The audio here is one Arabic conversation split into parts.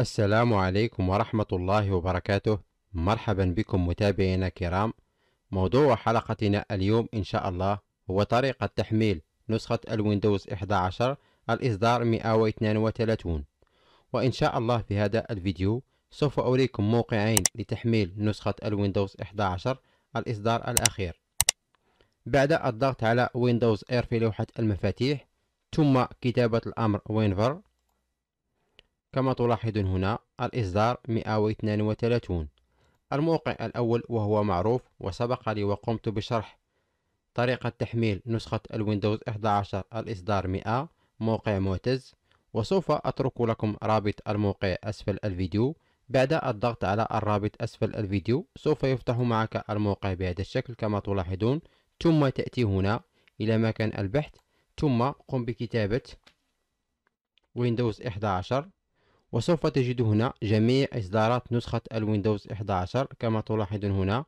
السلام عليكم ورحمة الله وبركاته مرحبا بكم متابعينا الكرام موضوع حلقتنا اليوم إن شاء الله هو طريقة تحميل نسخة الويندوز 11 الإصدار 132 وإن شاء الله في هذا الفيديو سوف أريكم موقعين لتحميل نسخة الويندوز 11 الإصدار الأخير بعد الضغط على ويندوز اير في لوحة المفاتيح ثم كتابة الأمر وينفر كما تلاحظون هنا الإصدار 132 الموقع الأول وهو معروف وسبق لي وقمت بشرح طريقة تحميل نسخة الويندوز 11 الإصدار 100 موقع معتز وسوف أترك لكم رابط الموقع أسفل الفيديو بعد الضغط على الرابط أسفل الفيديو سوف يفتح معك الموقع بهذا الشكل كما تلاحظون ثم تأتي هنا إلى مكان البحث ثم قم بكتابة ويندوز 11 وسوف تجد هنا جميع إصدارات نسخة الويندوز 11 كما تلاحظون هنا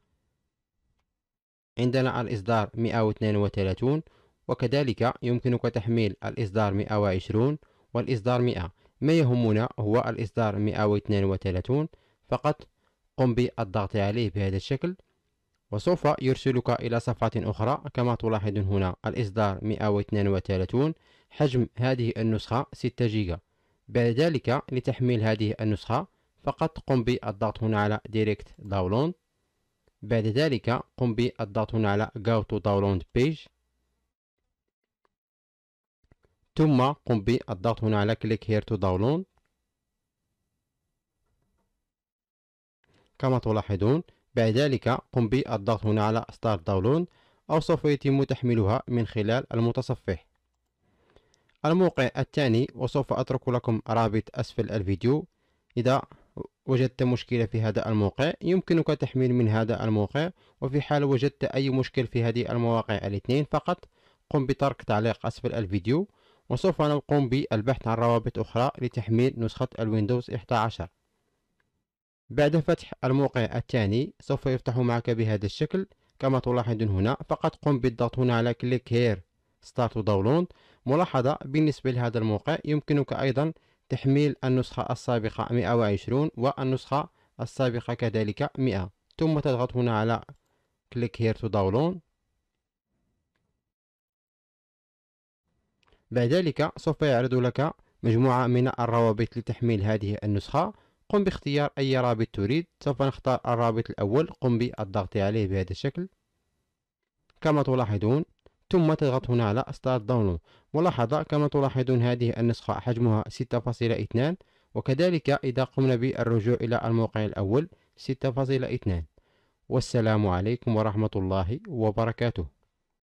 عندنا الإصدار 132 وكذلك يمكنك تحميل الإصدار 120 والإصدار 100 ما يهمنا هو الإصدار 132 فقط قم بالضغط عليه بهذا الشكل وسوف يرسلك إلى صفحة أخرى كما تلاحظون هنا الإصدار 132 حجم هذه النسخة 6 جيجا بعد ذلك لتحميل هذه النسخة فقط قم بالضغط هنا على Direct Download بعد ذلك قم بالضغط هنا على Go to Download Page ثم قم بالضغط هنا على Click Here to Download كما تلاحظون بعد ذلك قم بالضغط هنا على Start Download أو سوف يتم تحميلها من خلال المتصفح الموقع الثاني وسوف أترك لكم رابط أسفل الفيديو إذا وجدت مشكلة في هذا الموقع يمكنك تحميل من هذا الموقع وفي حال وجدت أي مشكل في هذه المواقع الاثنين فقط قم بترك تعليق أسفل الفيديو وسوف نقوم بالبحث عن روابط أخرى لتحميل نسخة الويندوز 11 بعد فتح الموقع الثاني سوف يفتح معك بهذا الشكل كما تلاحظون هنا فقط قم بالضغط هنا على كليك هير ستارت داونلود ملاحظة بالنسبة لهذا الموقع يمكنك أيضا تحميل النسخة السابقة 120 والنسخة السابقة كذلك 100 ثم تضغط هنا على كليك هير تو داونلود بعد ذلك سوف يعرض لك مجموعة من الروابط لتحميل هذه النسخة قم باختيار أي رابط تريد سوف نختار الرابط الأول قم بالضغط عليه بهذا الشكل كما تلاحظون ثم تضغط هنا على Start Download ملاحظة كما تلاحظون هذه النسخة حجمها 6.2 وكذلك إذا قمنا بالرجوع إلى الموقع الأول 6.2 والسلام عليكم ورحمة الله وبركاته